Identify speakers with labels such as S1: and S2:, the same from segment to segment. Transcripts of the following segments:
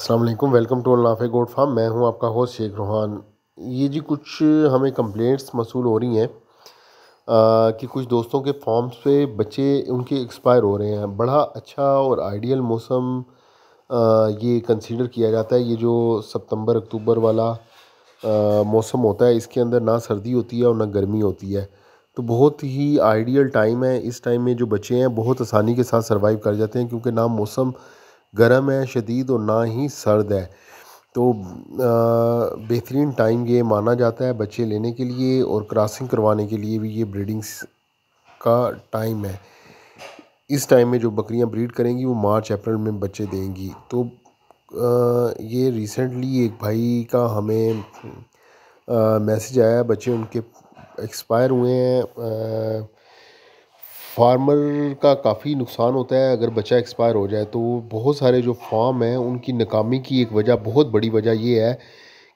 S1: अल्लाम welcome to अल्लाफ़ गोड farm मैं हूं आपका होस्ट शेख रुहान ये जी कुछ हमें कंप्लेंट्स मसूल हो रही हैं कि कुछ दोस्तों के फॉर्म्स पे बच्चे उनके एक्सपायर हो रहे हैं बड़ा अच्छा और आइडियल मौसम ये कंसीडर किया जाता है ये जो सितंबर अक्टूबर वाला मौसम होता है इसके अंदर ना सर्दी होती है और ना गर्मी होती है तो बहुत ही आइडियल टाइम है इस टाइम में जो बच्चे हैं बहुत आसानी के साथ सर्वाइव कर जाते हैं क्योंकि ना मौसम गर्म है शदीद और ना ही सर्द है तो बेहतरीन टाइम ये माना जाता है बच्चे लेने के लिए और क्रॉसिंग करवाने के लिए भी ये ब्रीडिंग का टाइम है इस टाइम में जो बकरियां ब्रीड करेंगी वो मार्च अप्रैल में बच्चे देंगी तो ये रिसेंटली एक भाई का हमें मैसेज आया बच्चे उनके एक्सपायर हुए हैं फार्मर का काफ़ी नुकसान होता है अगर बच्चा एक्सपायर हो जाए तो बहुत सारे जो फार्म हैं उनकी नाकामी की एक वजह बहुत बड़ी वजह ये है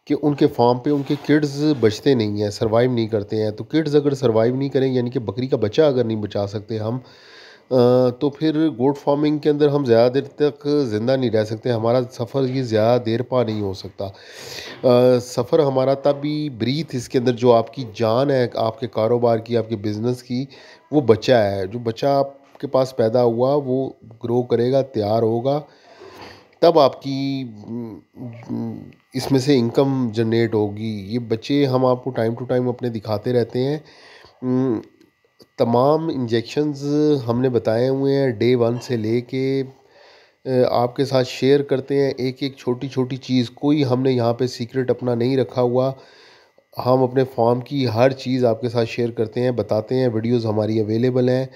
S1: कि उनके फार्म पे उनके किड्स बचते नहीं हैं सरवाइव नहीं करते हैं तो किड्स अगर सरवाइव नहीं करें यानी कि बकरी का बच्चा अगर नहीं बचा सकते हम तो फिर गोट फार्मिंग के अंदर हम ज़्यादा देर तक ज़िंदा नहीं रह सकते हमारा सफ़र ये ज़्यादा देर पा नहीं हो सकता सफ़र हमारा तब भी ब्रीथ इसके अंदर जो आपकी जान है आपके कारोबार की आपके बिज़नेस की वो बचा है जो बच्चा आपके पास पैदा हुआ वो ग्रो करेगा तैयार होगा तब आपकी इसमें से इनकम जनरेट होगी ये बच्चे हम आपको टाइम टू टाइम अपने दिखाते रहते हैं तमाम इंजेक्शन्स हमने बताए हुए हैं डे वन से लेके आपके साथ शेयर करते हैं एक एक छोटी छोटी चीज़ कोई हमने यहाँ पे सीक्रेट अपना नहीं रखा हुआ हम अपने फॉर्म की हर चीज़ आपके साथ शेयर करते हैं बताते हैं वीडियोस हमारी अवेलेबल हैं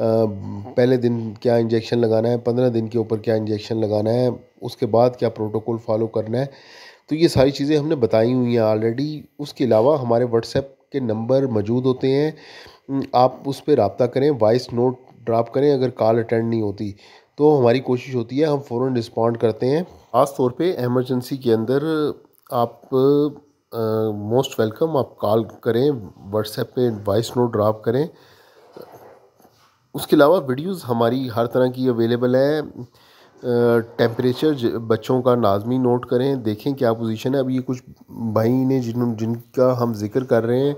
S1: पहले दिन क्या इंजेक्शन लगाना है पंद्रह दिन के ऊपर क्या इंजेक्शन लगाना है उसके बाद क्या प्रोटोकॉल फॉलो करना है तो ये सारी चीज़ें हमने बताई हुई हैं ऑलरेडी उसके अलावा हमारे व्हाट्सएप के नंबर मौजूद होते हैं आप उस पर रबता करें वॉइस नोट ड्राप करें अगर कॉल अटेंड नहीं होती तो हमारी कोशिश होती है हम फ़ौर रिस्पॉन्ड करते हैं ख़ास तौर पर एमरजेंसी के अंदर आप मोस्ट वेलकम आप कॉल करें व्हाट्सएप पे वॉइस नोट ड्राप करें उसके अलावा वीडियोस हमारी हर तरह की अवेलेबल है टेम्परेचर बच्चों का लाजमी नोट करें देखें क्या पोजीशन है अब ये कुछ भाई ने जिन जिनका हम जिक्र कर रहे हैं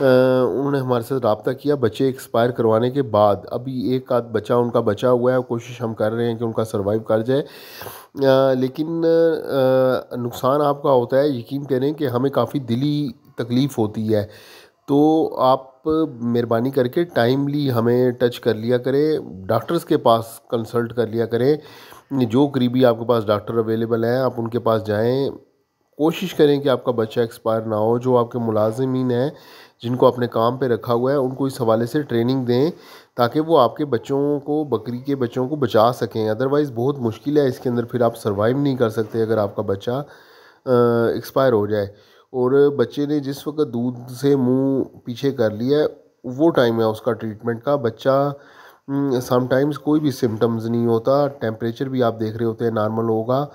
S1: उन्होंने हमारे साथ रबता किया बच्चे एक्सपायर करवाने के बाद अभी एक आध बच्चा उनका बचा हुआ है कोशिश हम कर रहे हैं कि उनका सर्वाइव कर जाए आ, लेकिन आ, नुकसान आपका होता है यकीन करें कि हमें काफ़ी दिली तकलीफ़ होती है तो आप आप मेहरबानी करके टाइमली हमें टच कर लिया करें डॉक्टर्स के पास कंसल्ट कर लिया करें जो करीबी आपके पास डॉक्टर अवेलेबल हैं आप उनके पास जाएं कोशिश करें कि आपका बच्चा एक्सपायर ना हो जो आपके मुलाजमीन हैं जिनको अपने काम पे रखा हुआ है उनको इस हवाले से ट्रेनिंग दें ताकि वो आपके बच्चों को बकरी के बच्चों को बचा सकें अदरवाइज़ बहुत मुश्किल है इसके अंदर फिर आप सर्वाइव नहीं कर सकते अगर आपका बच्चा एक्सपायर हो जाए और बच्चे ने जिस वक्त दूध से मुंह पीछे कर लिया वो टाइम है उसका ट्रीटमेंट का बच्चा समटाइम्स कोई भी सिम्टम्स नहीं होता टेम्परेचर भी आप देख रहे होते हैं नॉर्मल होगा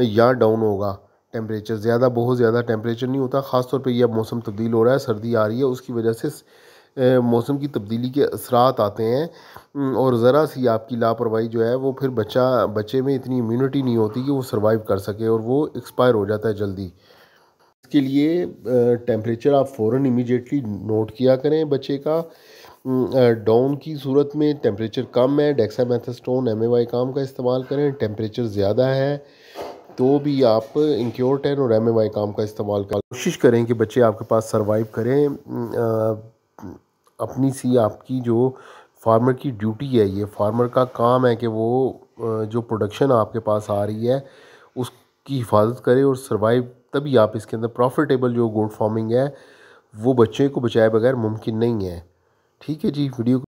S1: या डाउन होगा टेम्परेचर ज़्यादा बहुत ज़्यादा टेम्परेचर नहीं होता ख़ासतौर पर यह मौसम तब्दील हो रहा है सर्दी आ रही है उसकी वजह से मौसम की तब्दीली के असरात आते हैं और ज़रा सी आपकी लापरवाही जो है वो फिर बच्चा बच्चे में इतनी इम्यूनिटी नहीं होती कि वो सर्वाइव कर सके और वो एक्सपायर हो जाता है जल्दी इसके लिए टेम्परेचर आप फ़ौरन इमीडिएटली नोट किया करें बच्चे का डाउन की सूरत में टेम्परेचर कम है डेक्सामेथास्टोन एम वाई काम का इस्तेमाल करें टेम्परेचर ज़्यादा है तो भी आप इंक्योर टेन और एम ए वाई काम का इस्तेमाल कर कोशिश करें कि बच्चे आपके पास सर्वाइव करें अपनी सी आपकी जो फार्मर की ड्यूटी है ये फार्मर का काम है कि वो जो प्रोडक्शन आपके पास आ रही है उसकी हिफाजत करें और सर्वाइव तभी आप इसके अंदर प्रॉफिटेबल जो गोल्ड फार्मिंग है वो बच्चे को बचाए बगैर मुमकिन नहीं है ठीक है जी वीडियो